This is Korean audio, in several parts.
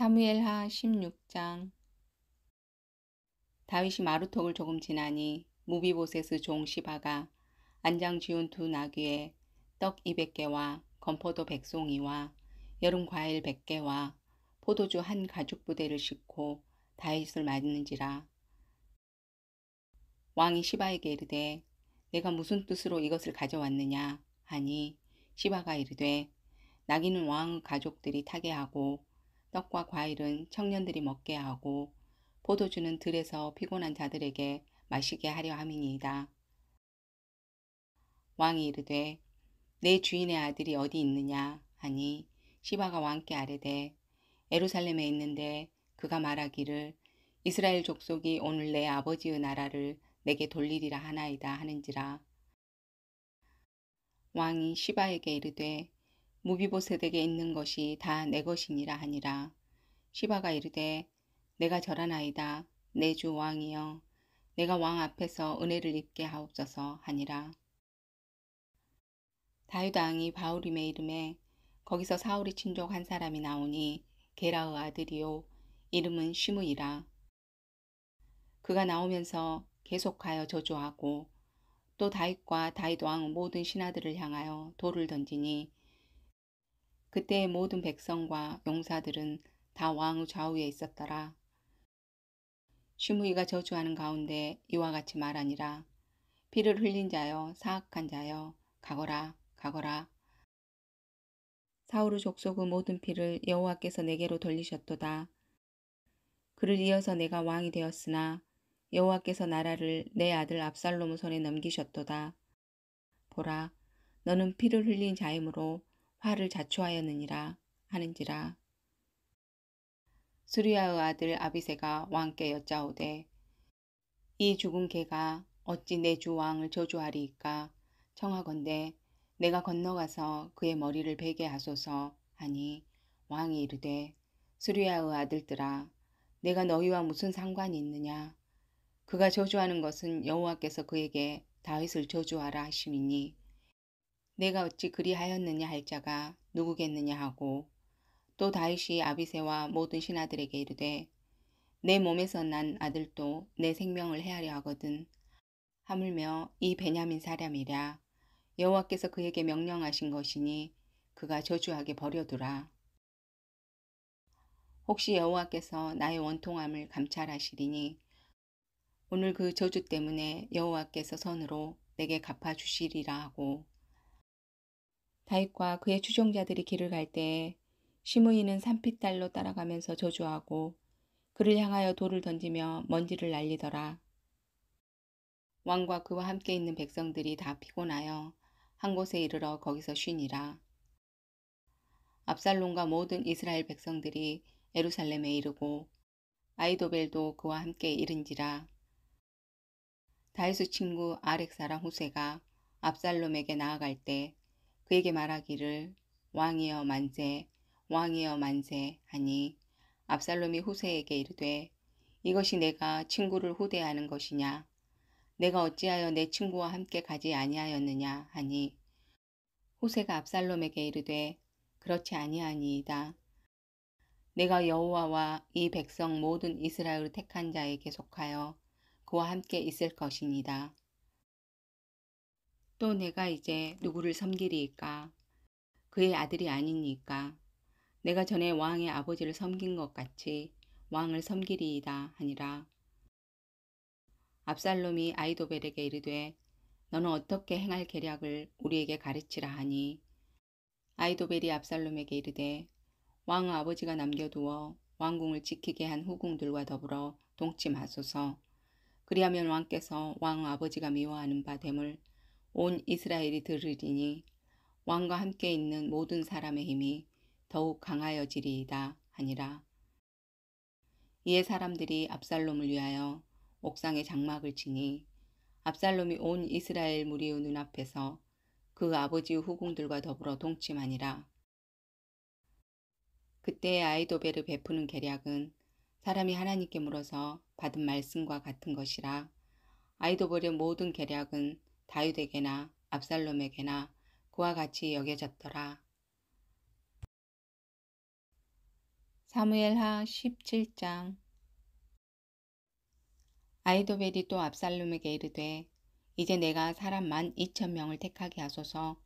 사무엘하 16장 다윗이 마루턱을 조금 지나니 무비보세스 종 시바가 안장 지운 두 나귀에 떡 200개와 건포도 백송이와 여름 과일 100개와 포도주 한 가죽 부대를 싣고 다윗을 맞는지라 왕이 시바에게 이르되 내가 무슨 뜻으로 이것을 가져왔느냐 하니 시바가 이르되 나귀는 왕 가족들이 타게 하고 떡과 과일은 청년들이 먹게 하고 포도주는 들에서 피곤한 자들에게 마시게 하려 함이니이다. 왕이 이르되 내 주인의 아들이 어디 있느냐 하니 시바가 왕께 아뢰되 에루살렘에 있는데 그가 말하기를 이스라엘 족속이 오늘 내 아버지의 나라를 내게 돌리리라 하나이다 하는지라 왕이 시바에게 이르되 무비보셋에게 있는 것이 다 내 것이니라 하니라. 시바가 이르되 내가 절한 아이다. 내 주 왕이여 내가 왕 앞에서 은혜를 입게 하옵소서 하니라. 다윗 왕이 바울임의 이름에 거기서 사울이 친족 한 사람이 나오니 게라의 아들이요 이름은 시무이라 그가 나오면서 계속하여 저주하고 또 다윗과 다윗 왕 모든 신하들을 향하여 돌을 던지니 그때의 모든 백성과 용사들은 다 왕의 좌우에 있었더라. 시무이가 저주하는 가운데 이와 같이 말하니라. 피를 흘린 자여 사악한 자여 가거라 가거라. 사울의 족속의 모든 피를 여호와께서 내게로 돌리셨도다. 그를 이어서 내가 왕이 되었으나 여호와께서 나라를 내 아들 압살롬의 손에 넘기셨도다. 보라, 너는 피를 흘린 자이므로 화를 자초하였느니라 하는지라. 수리아의 아들 아비세가 왕께 여짜오되 이 죽은 개가 어찌 내 주 왕을 저주하리이까 청하건대 내가 건너가서 그의 머리를 베게 하소서 하니 왕이 이르되 수리아의 아들들아 내가 너희와 무슨 상관이 있느냐 그가 저주하는 것은 여호와께서 그에게 다윗을 저주하라 하심이니 내가 어찌 그리하였느냐 할 자가 누구겠느냐 하고 또 다윗이 아비세와 모든 신하들에게 이르되 내 몸에서 난 아들도 내 생명을 헤아려 하거든 하물며 이 베냐민 사람이랴 여호와께서 그에게 명령하신 것이니 그가 저주하게 버려두라 혹시 여호와께서 나의 원통함을 감찰하시리니 오늘 그 저주 때문에 여호와께서 선으로 내게 갚아주시리라 하고 다윗과 그의 추종자들이 길을 갈 때에 시므이는 산핏달로 따라가면서 저주하고 그를 향하여 돌을 던지며 먼지를 날리더라. 왕과 그와 함께 있는 백성들이 다 피곤하여 한 곳에 이르러 거기서 쉬니라. 압살롬과 모든 이스라엘 백성들이 에루살렘에 이르고 아이도벨도 그와 함께 이른지라. 다윗의 친구 아렉 사랑 후세가 압살롬에게 나아갈 때 그에게 말하기를 왕이여 만세 왕이여 만세 하니 압살롬이 후세에게 이르되 이것이 내가 친구를 후대하는 것이냐 내가 어찌하여 내 친구와 함께 가지 아니하였느냐 하니 후세가 압살롬에게 이르되 그렇지 아니하니이다 내가 여호와와 이 백성 모든 이스라엘을 택한 자에게 속하여 그와 함께 있을 것입니다 또 내가 이제 누구를 섬기리이까? 그의 아들이 아니니까. 내가 전에 왕의 아버지를 섬긴 것 같이 왕을 섬기리이다 하니라. 압살롬이 아이도벨에게 이르되 너는 어떻게 행할 계략을 우리에게 가르치라 하니 아이도벨이 압살롬에게 이르되 왕의 아버지가 남겨두어 왕궁을 지키게 한 후궁들과 더불어 동침하소서 그리하면 왕께서 왕의 아버지가 미워하는 바 됨을 온 이스라엘이 들으리니 왕과 함께 있는 모든 사람의 힘이 더욱 강하여지리이다 하니라. 이에 사람들이 압살롬을 위하여 옥상에 장막을 치니 압살롬이 온 이스라엘 무리의 눈앞에서 그 아버지의 후궁들과 더불어 동침하니라. 그때의 아이도베를 베푸는 계략은 사람이 하나님께 물어서 받은 말씀과 같은 것이라 아이도벨의 모든 계략은 다윗에게나 압살롬에게나 그와 같이 여겨졌더라. 사무엘하 17장 아이도벨이 또 압살롬에게 이르되 이제 내가 사람 만 2천 명을 택하게 하소서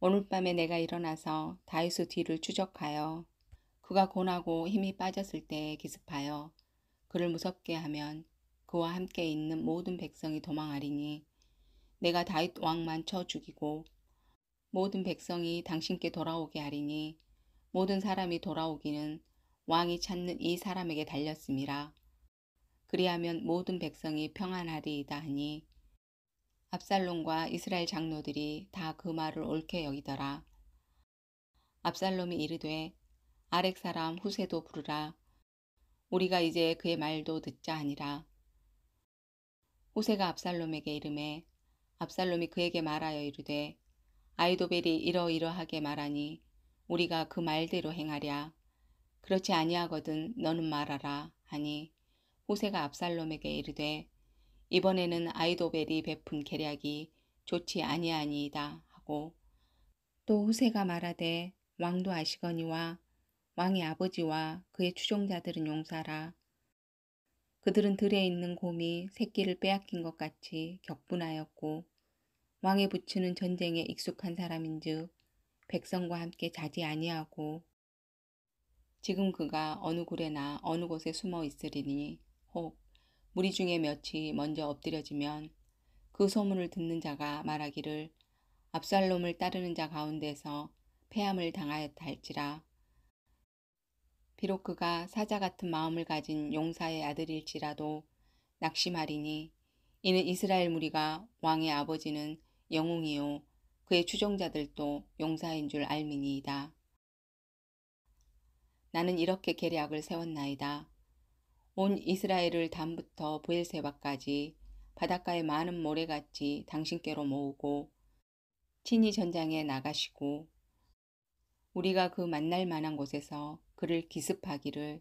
오늘 밤에 내가 일어나서 다윗의 뒤를 추적하여 그가 곤하고 힘이 빠졌을 때에 기습하여 그를 무섭게 하면 그와 함께 있는 모든 백성이 도망하리니 내가 다윗 왕만 쳐 죽이고 모든 백성이 당신께 돌아오게 하리니 모든 사람이 돌아오기는 왕이 찾는 이 사람에게 달렸습니다. 그리하면 모든 백성이 평안하리이다 하니 압살롬과 이스라엘 장로들이 다 그 말을 옳게 여기더라. 압살롬이 이르되 아렉 사람 후세도 부르라. 우리가 이제 그의 말도 듣자 하니라. 후세가 압살롬에게 이름해 압살롬이 그에게 말하여 이르되 아이도벨이 이러이러하게 말하니 우리가 그 말대로 행하랴. 그렇지 아니하거든 너는 말하라 하니 호세가 압살롬에게 이르되 이번에는 아이도벨이 베푼 계략이 좋지 아니하니이다 하고 또호세가 말하되 왕도 아시거니와 왕의 아버지와 그의 추종자들은 용사라 그들은 들에 있는 곰이 새끼를 빼앗긴 것 같이 격분하였고 왕의 부추는 전쟁에 익숙한 사람인즉 백성과 함께 자지 아니하고 지금 그가 어느 굴에나 어느 곳에 숨어 있으리니 혹 무리 중에 몇이 먼저 엎드려지면 그 소문을 듣는 자가 말하기를 압살롬을 따르는 자 가운데서 폐함을 당하였다 할지라 비록 그가 사자 같은 마음을 가진 용사의 아들일지라도 낙심하리니 이는 이스라엘 무리가 왕의 아버지는 영웅이요 그의 추종자들도 용사인 줄 알미니이다. 나는 이렇게 계략을 세웠나이다. 온 이스라엘을 담부터 부엘세바까지 바닷가의 많은 모래같이 당신께로 모으고 친히 전장에 나가시고 우리가 그 만날 만한 곳에서 그를 기습하기를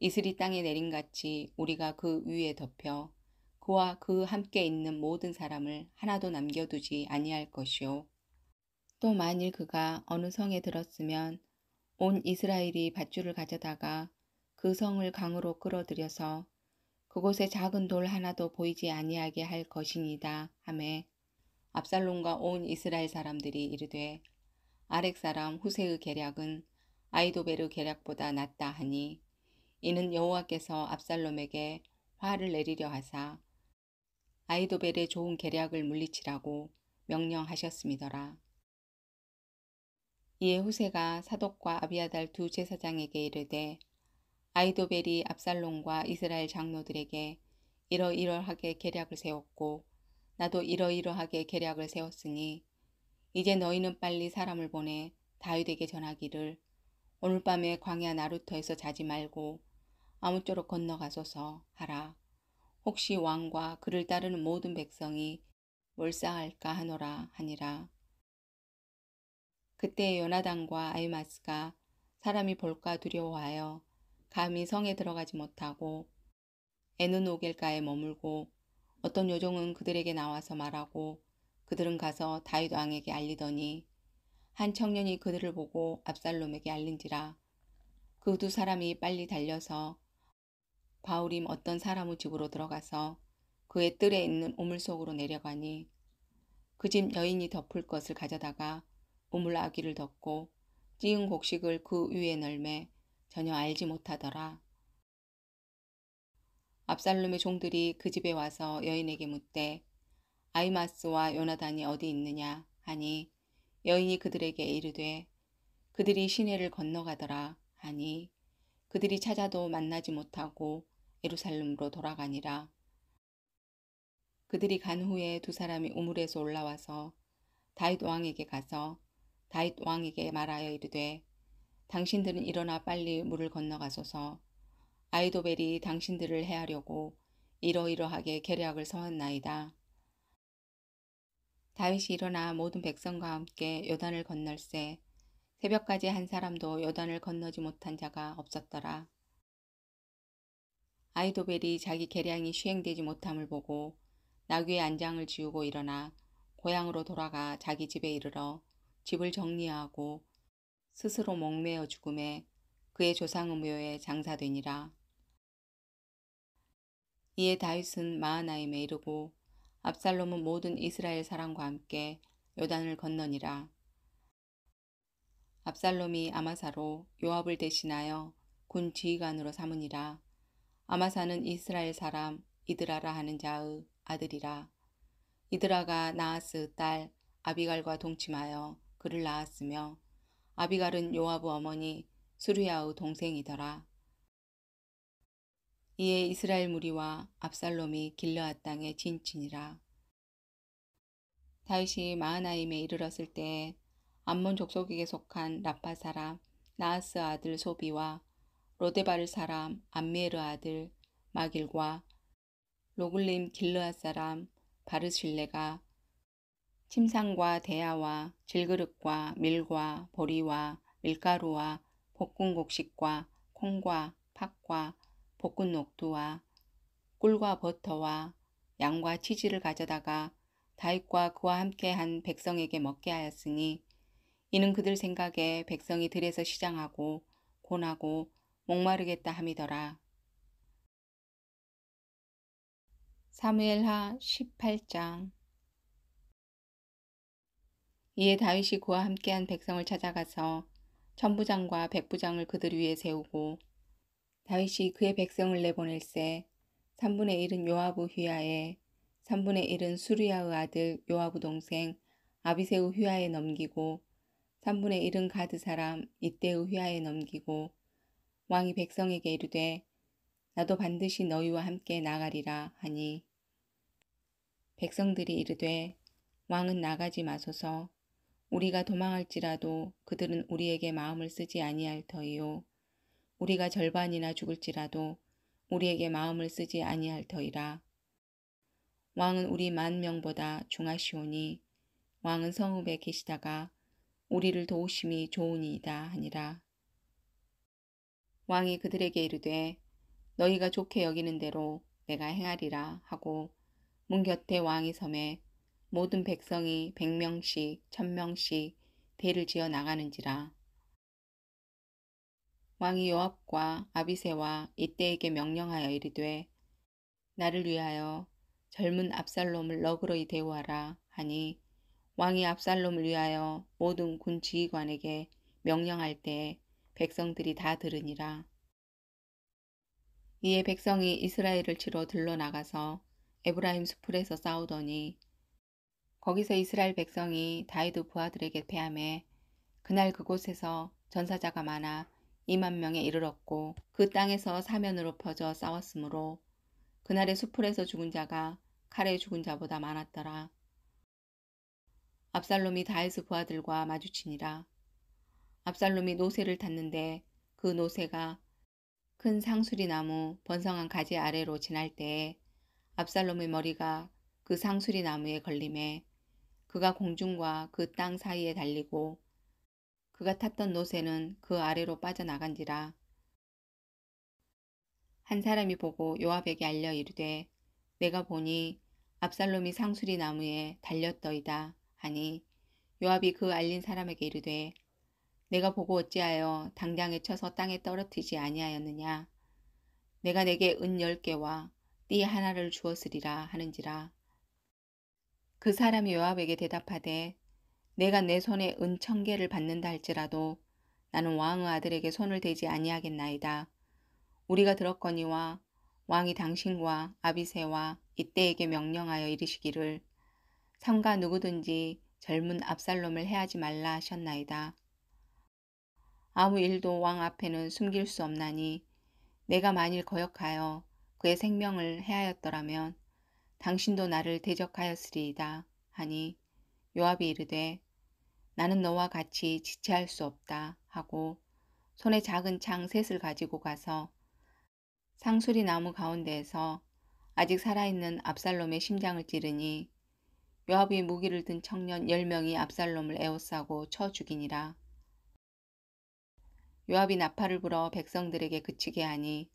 이슬이 땅에 내린 같이 우리가 그 위에 덮여 그와 그 함께 있는 모든 사람을 하나도 남겨두지 아니할 것이요. 또 만일 그가 어느 성에 들었으면 온 이스라엘이 밧줄을 가져다가 그 성을 강으로 끌어들여서 그곳에 작은 돌 하나도 보이지 아니하게 할 것이니다 하매 압살롬과 온 이스라엘 사람들이 이르되 아렉 사람 후세의 계략은 아이도베르 계략보다 낫다 하니 이는 여호와께서 압살롬에게 화를 내리려 하사 아이도벨의 좋은 계략을 물리치라고 명령하셨습이더라 이에 후세가 사독과 아비아달 두 제사장에게 이르되 아이도벨이 압살롬과 이스라엘 장로들에게 이러이러하게 계략을 세웠고 나도 이러이러하게 계략을 세웠으니 이제 너희는 빨리 사람을 보내 다윗에게 전하기를 오늘 밤에 광야 나루터에서 자지 말고 아무쪼록 건너가소서 하라. 혹시 왕과 그를 따르는 모든 백성이 몰상할까 하노라 하니라. 그때 요나단과 아이마스가 사람이 볼까 두려워하여 감히 성에 들어가지 못하고 에누노겔가에 머물고 어떤 요정은 그들에게 나와서 말하고 그들은 가서 다윗 왕에게 알리더니 한 청년이 그들을 보고 압살롬에게 알린지라그 두 사람이 빨리 달려서 바울임 어떤 사람의 집으로 들어가서 그의 뜰에 있는 우물 속으로 내려가니 그 집 여인이 덮을 것을 가져다가 우물 아기를 덮고 찌은 곡식을 그 위에 널매 전혀 알지 못하더라. 압살롬의 종들이 그 집에 와서 여인에게 묻되 아이마스와 요나단이 어디 있느냐 하니 여인이 그들에게 이르되 그들이 시내를 건너가더라 하니 그들이 찾아도 만나지 못하고 예루살렘으로 돌아가니라. 그들이 간 후에 두 사람이 우물에서 올라와서 다윗 왕에게 가서 다윗 왕에게 말하여 이르되 당신들은 일어나 빨리 물을 건너가소서 아이도벨이 당신들을 해하려고 이러이러하게 계략을 서한 나이다. 다윗이 일어나 모든 백성과 함께 요단을 건널세 새벽까지 한 사람도 요단을 건너지 못한 자가 없었더라. 아이도벨이 자기 계량이 시행되지 못함을 보고 나귀의 안장을 지우고 일어나 고향으로 돌아가 자기 집에 이르러 집을 정리하고 스스로 목매어 죽음에 그의 조상의 묘에 장사되니라. 이에 다윗은 마하나임에 이르고 압살롬은 모든 이스라엘 사람과 함께 요단을 건너니라. 압살롬이 아마사로 요압을 대신하여 군 지휘관으로 삼으니라. 아마사는 이스라엘 사람 이드라라 하는 자의 아들이라. 이드라가 나아스딸 아비갈과 동침하여 그를 낳았으며 아비갈은 요압의 어머니 수르야의 동생이더라. 이에 이스라엘 무리와 압살롬이 길러앗 땅에 진친니라 다윗이 마하나임에 이르렀을 때 암몬 족속에게 속한 라파 사람 나하스 아들 소비와 로데바르 사람 암미에르 아들 마길과 로글림 길르앗 사람 바르실레가 침상과 대야와 질그릇과 밀과 보리와 밀가루와 볶은 곡식과 콩과 팥과 볶은 녹두와 꿀과 버터와 양과 치즈를 가져다가 다윗과 그와 함께 한 백성에게 먹게 하였으니 이는 그들 생각에 백성이 들에서 시장하고 곤하고 목마르겠다 함이더라. 사무엘하 18장 이에 다윗이 그와 함께한 백성을 찾아가서 천부장과 백부장을 그들 위에 세우고 다윗이 그의 백성을 내보낼세 3분의 1은 요하부 휘하에 3분의 1은 수리아의 아들 요하부 동생 아비세우 휘하에 넘기고 3분의 1은 가드 사람 이때의 휘하에 넘기고 왕이 백성에게 이르되 나도 반드시 너희와 함께 나가리라 하니 백성들이 이르되 왕은 나가지 마소서 우리가 도망할지라도 그들은 우리에게 마음을 쓰지 아니할 터이요 우리가 절반이나 죽을지라도 우리에게 마음을 쓰지 아니할 터이라. 왕은 우리 만 명보다 중하시오니 왕은 성읍에 계시다가 우리를 도우심이 좋으니이다 하니라. 왕이 그들에게 이르되 너희가 좋게 여기는 대로 내가 행하리라 하고 문 곁에 왕이 섬에 모든 백성이 백명씩 천명씩 대를 지어 나가는지라. 왕이 요압과 아비세와 이때에게 명령하여 이르되 나를 위하여 젊은 압살롬을 너그러이 대우하라 하니 왕이 압살롬을 위하여 모든 군 지휘관에게 명령할 때에 백성들이 다 들으니라. 이에 백성이 이스라엘을 치러 들러나가서 에브라임 수풀에서 싸우더니 거기서 이스라엘 백성이 다이드 부하들에게 패함해 그날 그곳에서 전사자가 많아 2만 명에 이르렀고 그 땅에서 사면으로 퍼져 싸웠으므로 그날의 수풀에서 죽은 자가 칼에 죽은 자보다 많았더라. 압살롬이 다윗의 부하들과 마주치니라. 압살롬이 노새를 탔는데 그 노새가 큰 상수리 나무 번성한 가지 아래로 지날 때에 압살롬의 머리가 그 상수리 나무에 걸림에 그가 공중과 그 땅 사이에 달리고 그가 탔던 노새는 그 아래로 빠져나간지라. 한 사람이 보고 요압에게 알려 이르되 내가 보니 압살롬이 상수리 나무에 달렸더이다 하니 요압이 그 알린 사람에게 이르되 내가 보고 어찌하여 당장에 쳐서 땅에 떨어뜨리지 아니하였느냐 내가 내게 은 열 개와 띠 하나를 주었으리라 하는지라 그 사람이 요압에게 대답하되 내가 내 손에 은천개를 받는다 할지라도 나는 왕의 아들에게 손을 대지 아니하겠나이다. 우리가 들었거니와 왕이 당신과 아비세와 이때에게 명령하여 이르시기를 삼가 누구든지 젊은 압살롬을 해하지 말라 하셨나이다. 아무 일도 왕 앞에는 숨길 수 없나니 내가 만일 거역하여 그의 생명을 해하였더라면 당신도 나를 대적하였으리이다 하니 요압이 이르되 나는 너와 같이 지체할 수 없다 하고 손에 작은 창 셋을 가지고 가서 상수리 나무 가운데에서 아직 살아있는 압살롬의 심장을 찌르니 요압이 무기를 든 청년 10명이 압살롬을 에워싸고 쳐 죽이니라. 요압이 나팔을 불어 백성들에게 그치게 하니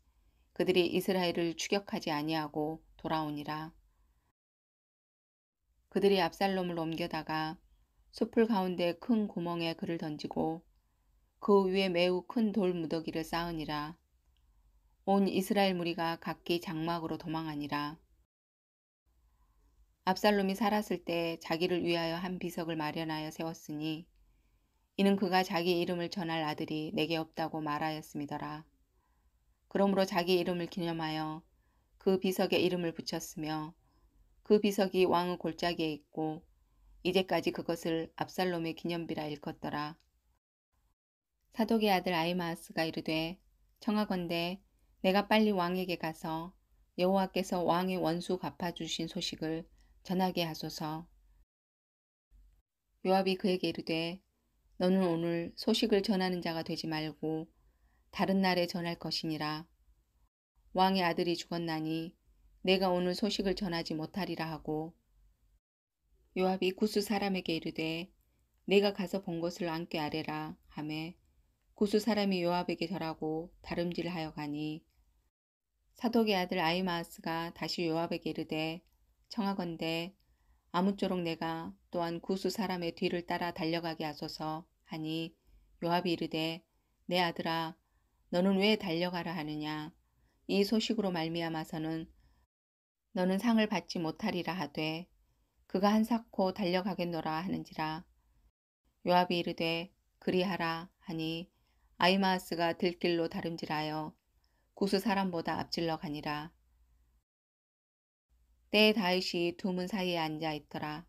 그들이 이스라엘을 추격하지 아니하고 돌아오니라. 그들이 압살롬을 옮겨다가 숲을 가운데 큰 구멍에 그를 던지고 그 위에 매우 큰 돌 무더기를 쌓으니라. 온 이스라엘 무리가 각기 장막으로 도망하니라. 압살롬이 살았을 때 자기를 위하여 한 비석을 마련하여 세웠으니 이는 그가 자기 이름을 전할 아들이 내게 없다고 말하였음이더라. 그러므로 자기 이름을 기념하여 그 비석에 이름을 붙였으며 그 비석이 왕의 골짜기에 있고 이제까지 그것을 압살롬의 기념비라 일컫더라. 사독의 아들 아이마아스가 이르되 청하건대 내가 빨리 왕에게 가서 여호와께서 왕의 원수 갚아주신 소식을 전하게 하소서. 요압이 그에게 이르되 너는 오늘 소식을 전하는 자가 되지 말고 다른 날에 전할 것이니라. 왕의 아들이 죽었나니 내가 오늘 소식을 전하지 못하리라 하고 요압이 구스 사람에게 이르되 내가 가서 본 것을 안께 아래라 하매 구스 사람이 요압에게 절하고 다름질하여 가니 사독의 아들 아이마스가 다시 요압에게 이르되 청하건대 아무쪼록 내가 또한 구스 사람의 뒤를 따라 달려가게 하소서 하니 요압이 이르되 내 아들아 너는 왜 달려가라 하느냐 이 소식으로 말미암아서는 너는 상을 받지 못하리라 하되 그가 한사코 달려가겠노라 하는지라 요압이 이르되 그리하라 하니 아이마스가 들길로 다름질하여 구스 사람보다 앞질러 가니라 때 다윗이 두문 사이에 앉아 있더라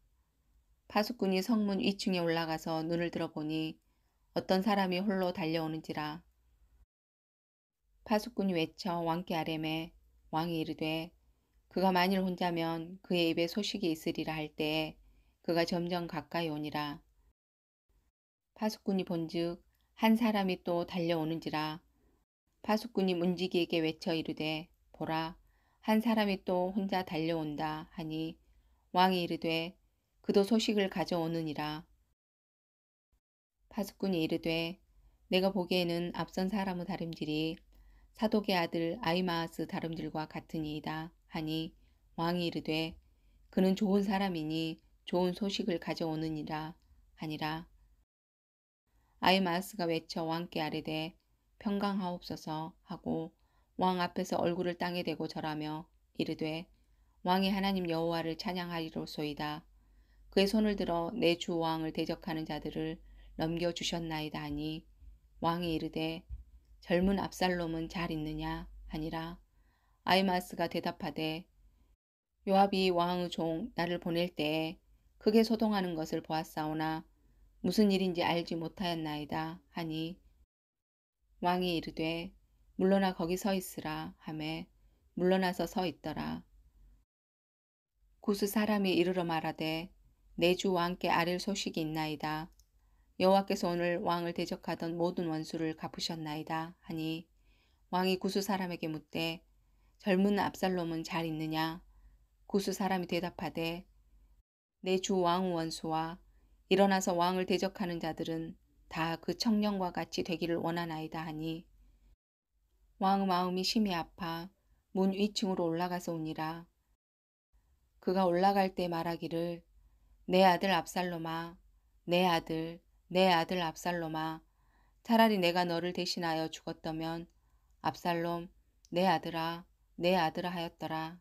파수꾼이 성문 위층에 올라가서 눈을 들어보니 어떤 사람이 홀로 달려오는지라 파수꾼이 외쳐 왕께 아뢰매 왕이 이르되 그가 만일 혼자면 그의 입에 소식이 있으리라 할 때에 그가 점점 가까이 오니라. 파수꾼이 본즉 한 사람이 또 달려오는지라 파수꾼이 문지기에게 외쳐 이르되 보라 한 사람이 또 혼자 달려온다 하니 왕이 이르되 그도 소식을 가져오느니라. 파수꾼이 이르되 내가 보기에는 앞선 사람의 다름질이 사독의 아들 아이마아스 다름질과 같으니이다. 하니 왕이 이르되 그는 좋은 사람이니 좋은 소식을 가져오느니라 하니라 아이마스가 외쳐 왕께 아뢰되 평강하옵소서 하고 왕 앞에서 얼굴을 땅에 대고 절하며 이르되 왕이 하나님 여호와를 찬양하리로소이다 그의 손을 들어 내 주 왕을 대적하는 자들을 넘겨 주셨나이다 하니 왕이 이르되 젊은 압살롬은 잘 있느냐 하니라 아이마스가 대답하되 요압이 왕의 종 나를 보낼 때에 크게 소동하는 것을 보았사오나 무슨 일인지 알지 못하였나이다 하니 왕이 이르되 물러나 거기 서 있으라 하매 물러나서 서 있더라. 구스 사람이 이르러 말하되 내 주 왕께 아릴 소식이 있나이다. 여호와께서 오늘 왕을 대적하던 모든 원수를 갚으셨나이다 하니 왕이 구스 사람에게 묻되 젊은 압살롬은 잘 있느냐? 구수 사람이 대답하되 내 주 왕 원수와 일어나서 왕을 대적하는 자들은 다 그 청년과 같이 되기를 원하나이다 하니 왕의 마음이 심히 아파 문 위층으로 올라가서 오니라. 그가 올라갈 때 말하기를 내 아들 압살롬아 내 아들 내 아들 압살롬아 차라리 내가 너를 대신하여 죽었다면 압살롬 내 아들아 내 아들아 하였더라.